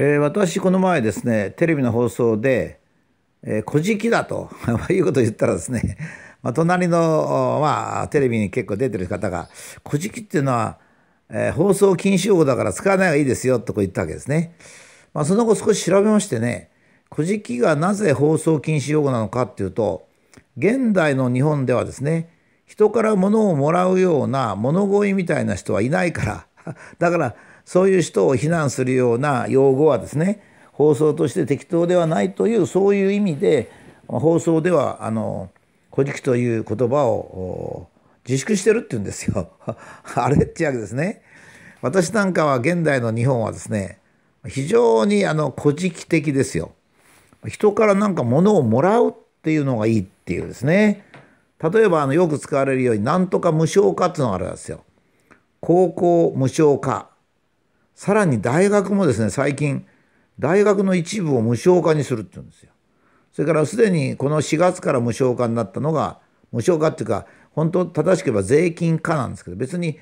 えー、私この前ですねテレビの放送で「えじき」だと いうことを言ったらですね、まあ、隣の、まあ、テレビに結構出てる方が「こじき」っていうのは、えー、放送禁止用語だから使わない方がいいですよとこう言ったわけですね。まあ、その後少し調べましてね「古事記」がなぜ放送禁止用語なのかっていうと現代の日本ではですね人から物をもらうような物乞いみたいな人はいないから だからそういう人を非難するような用語はですね放送として適当ではないというそういう意味で放送ではあの「古事記」という言葉を自粛してるって言うんですよ あれってわけですね。私なんかは現代の日本はですね非常にあの古事記的ですよ。人からなんか物をもらうっていうのがいいっていうですね。例えばあのよく使われるようになんとか無償化っていうのがあるんですよ。高校無償化さらに大学もですね最近大学の一部を無償化にするって言うんですよ。それからすでにこの4月から無償化になったのが無償化っていうか本当正しければ税金化なんですけど別に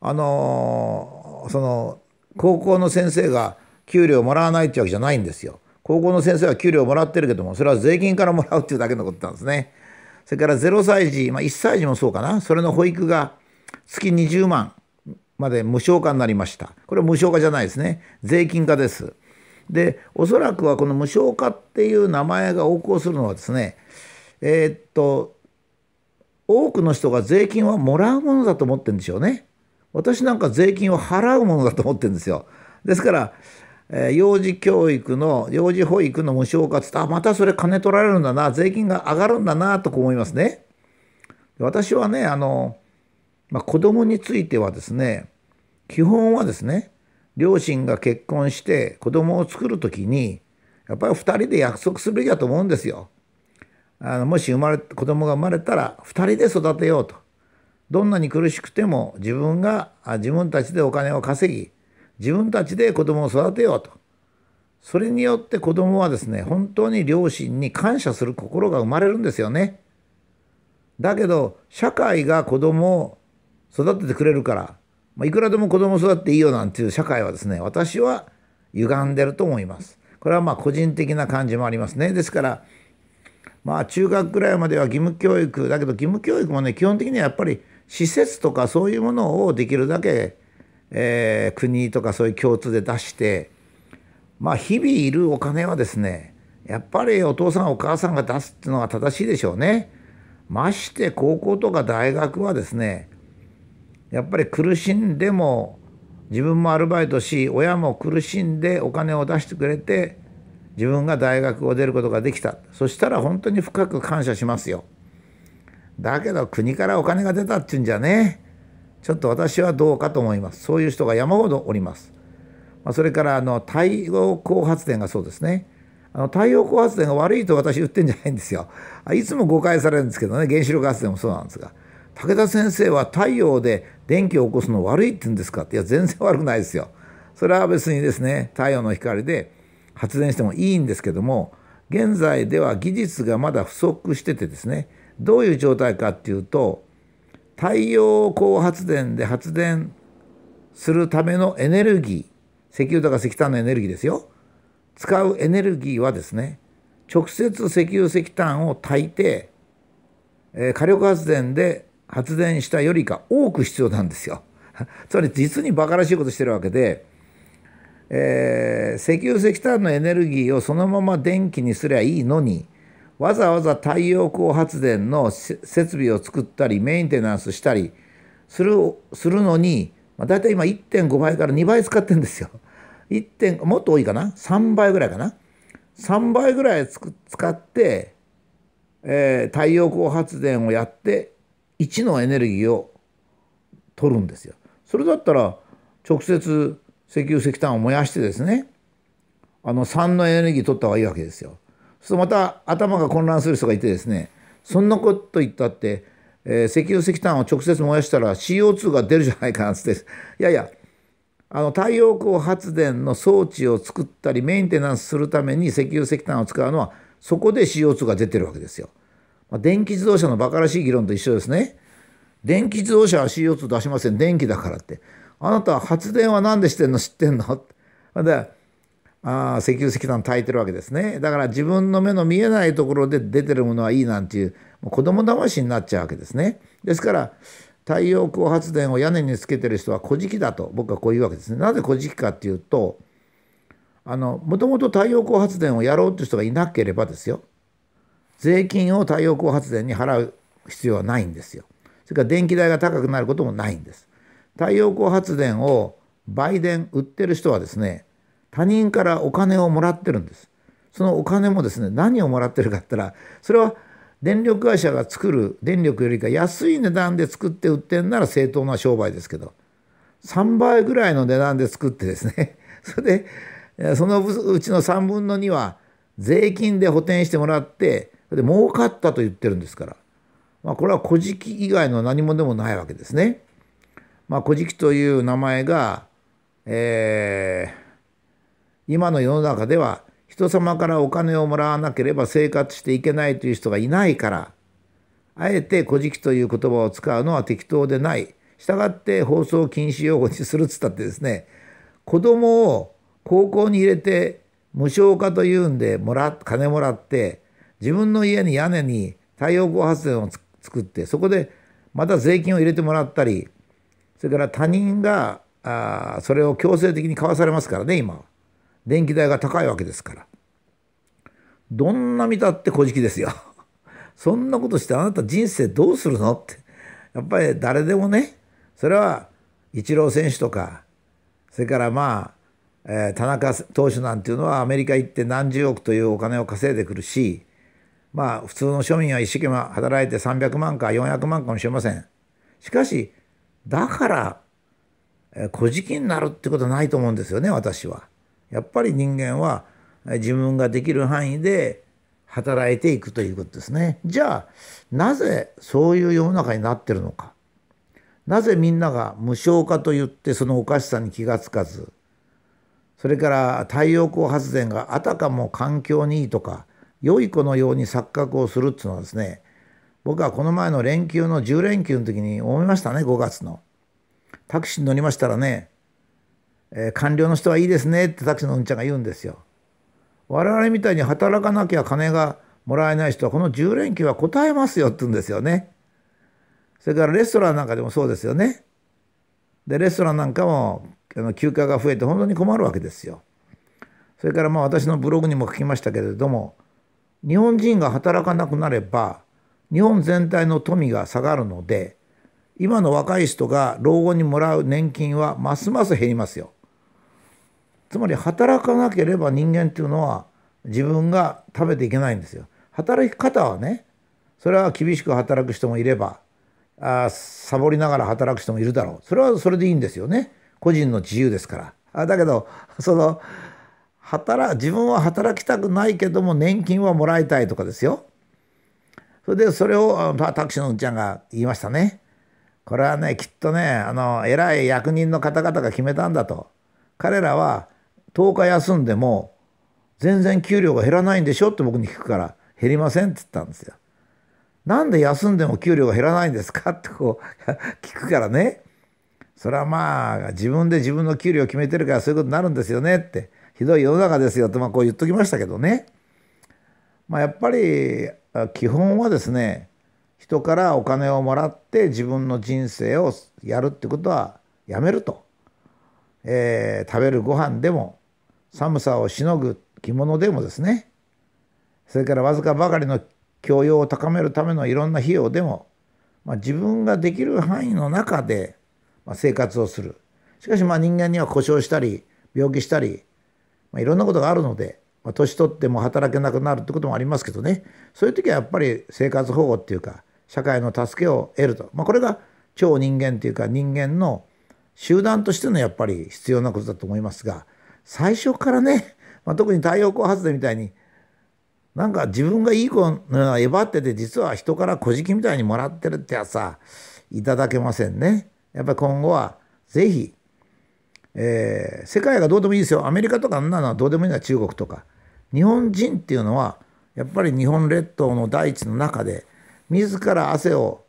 あのー、その高校の先生が給料もらわないってわけじゃないんですよ。高校の先生は給料もらってるけどもそれは税金からもらうっていうだけのことなんですね。それから0歳児、まあ、1歳児もそうかなそれの保育が月20万まで無償化になりました。これは無償化じゃないですね。税金化です。で、おそらくはこの無償化っていう名前が横行するのはですね、えー、っと、多くの人が税金はもらうものだと思ってるんでしょうね。私なんか税金を払うものだと思ってるんですよ。ですから、えー、幼児教育の、幼児保育の無償化ってあ、またそれ金取られるんだな、税金が上がるんだな、と思いますね。私はね、あの、まあ、子供についてはですね基本はですね両親が結婚して子供を作る時にやっぱり2人で約束すべきだと思うんですよ。あのもし生まれ子供が生まれたら2人で育てようと。どんなに苦しくても自分が自分たちでお金を稼ぎ自分たちで子供を育てようと。それによって子供はですね本当に両親に感謝する心が生まれるんですよね。だけど社会が子供を育ててくれるから、まあ、いくらでも子供育っていいよなんていう社会はですね私は歪んでると思いますこれはまあ個人的な感じもありますねですからまあ中学くらいまでは義務教育だけど義務教育もね基本的にはやっぱり施設とかそういうものをできるだけ、えー、国とかそういう共通で出してまあ日々いるお金はですねやっぱりお父さんお母さんが出すっていうのが正しいでしょうね。まして高校とか大学はですねやっぱり苦しんでも自分もアルバイトし親も苦しんでお金を出してくれて自分が大学を出ることができたそしたら本当に深く感謝しますよだけど国からお金が出たっていうんじゃねちょっと私はどうかと思いますそういう人が山ほどおります、まそれからあの太陽光発電がそうですねあの太陽光発電が悪いと私言ってんじゃないんですよいつも誤解されるんですけどね原子力発電もそうなんですが武田先生は太陽で電気を起こすの悪いって言うんですかいや全然悪くないですよ。それは別にですね太陽の光で発電してもいいんですけども現在では技術がまだ不足しててですねどういう状態かっていうと太陽光発電で発電するためのエネルギー石油とか石炭のエネルギーですよ使うエネルギーはですね直接石油石炭を炊いて火力発電で発電したよりか多く必要なんですよ。つまり実に馬鹿らしいことしてるわけで、えー、石油石炭のエネルギーをそのまま電気にすりゃいいのにわざわざ太陽光発電の設備を作ったりメンテナンスしたりするするのに、まあ、大体今1.5倍から2倍使ってるんですよ。1点もっと多いかな3倍ぐらいかな3倍ぐらい使って、えー、太陽光発電をやって1のエネルギーを取るんですよ。それだったら直接石油石炭を燃やしてですねあの3のエネルギー取った方がいいわけですよ。そうまた頭が混乱する人がいてですねそんなこと言ったって、えー、石油石炭を直接燃やしたら CO2 が出るじゃないかなつっていやいやあの太陽光発電の装置を作ったりメンテナンスするために石油石炭を使うのはそこで CO2 が出てるわけですよ。まあ、電気自動車のバカらしい議論と一緒ですね。電気自動車は CO2 出しません。電気だからって。あなたは発電は何でしてんの知ってんの で、あ石油石炭炊いてるわけですね。だから自分の目の見えないところで出てるものはいいなんていう、もう子供騙しになっちゃうわけですね。ですから、太陽光発電を屋根につけてる人は古事記だと僕はこう言うわけですね。なぜ古事記かっていうと、あの、もともと太陽光発電をやろうっていう人がいなければですよ。税金を太陽光発電に払う必要はないんですよ。それから電気代が高くなることもないんです。太陽光発電を売電売ってる人はですね他人からお金をもらってるんです。そのお金もですね何をもらってるかって言ったらそれは電力会社が作る電力よりか安い値段で作って売ってんなら正当な商売ですけど3倍ぐらいの値段で作ってですね それでそのうちの3分の2は税金で補填してもらってで儲かったと言ってるんですから、まあ、これは「古事記」以外の何もでもないわけですね。まあ、古事記という名前が、えー、今の世の中では人様からお金をもらわなければ生活していけないという人がいないからあえて「古事記」という言葉を使うのは適当でない。したがって放送禁止用語にするっつったってですね子供を高校に入れて無償化というんでもら金もらって自分の家に屋根に太陽光発電を作ってそこでまた税金を入れてもらったりそれから他人があそれを強制的に買わされますからね今は電気代が高いわけですからどんな見たって小じきですよ そんなことしてあなた人生どうするのってやっぱり誰でもねそれはイチロー選手とかそれからまあ、えー、田中投手なんていうのはアメリカ行って何十億というお金を稼いでくるしまあ普通の庶民は一生懸命働いて300万か400万かもしれません。しかし、だから、えー、小になるってことはないと思うんですよね、私は。やっぱり人間は自分ができる範囲で働いていくということですね。じゃあ、なぜそういう世の中になってるのか。なぜみんなが無償化と言ってそのおかしさに気がつかず、それから太陽光発電があたかも環境にいいとか、良い子のように錯覚をするっていうのはですね僕はこの前の連休の10連休の時に思いましたね5月の。タクシーに乗りましたらね、えー、官僚の人はいいですねってタクシーのうんちゃんが言うんですよ。我々みたいに働かなきゃ金がもらえない人はこの10連休は答えますよって言うんですよね。それからレストランなんかでもそうですよね。でレストランなんかもあの休暇が増えて本当に困るわけですよ。それからまあ私のブログにも書きましたけれども日本人が働かなくなれば日本全体の富が下がるので今の若い人が老後にもらう年金はますます減りますよ。つまり働かなければ人間っていうのは自分が食べていけないんですよ。働き方はねそれは厳しく働く人もいればあサボりながら働く人もいるだろうそれはそれでいいんですよね個人の自由ですから。あだけどその働自分は働きたくないけども年金はもらいたいとかですよ。それでそれをタクシーのうんちゃんが言いましたね。これはねきっとねあの偉い役人の方々が決めたんだと。彼らは10日休んでも全然給料が減らないんでしょって僕に聞くから減りませんって言ったんですよ。なんで休んでも給料が減らないんですかってこう 聞くからね。それはまあ自分で自分の給料を決めてるからそういうことになるんですよねってひどい世の中ですよとまあこう言っときましたけどね、まあ、やっぱり基本はですね人からお金をもらって自分の人生をやるってことはやめると、えー、食べるご飯でも寒さをしのぐ着物でもですねそれからわずかばかりの教養を高めるためのいろんな費用でも、まあ、自分ができる範囲の中で生活をするしかしまあ人間には故障したり病気したりまあ、いろんなことがあるので、まあ、年取っても働けなくなるってこともありますけどねそういう時はやっぱり生活保護っていうか社会の助けを得ると、まあ、これが超人間っていうか人間の集団としてのやっぱり必要なことだと思いますが最初からね、まあ、特に太陽光発電みたいになんか自分がいい子のような威張ってて実は人から小じみたいにもらってるってやつさいただけませんね。やっぱり今後はぜひえー、世界がどうでもいいですよアメリカとかあんなのはどうでもいいのは中国とか日本人っていうのはやっぱり日本列島の大地の中で自ら汗を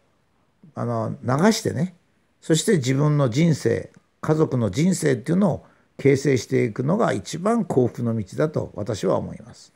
あの流してねそして自分の人生家族の人生っていうのを形成していくのが一番幸福の道だと私は思います。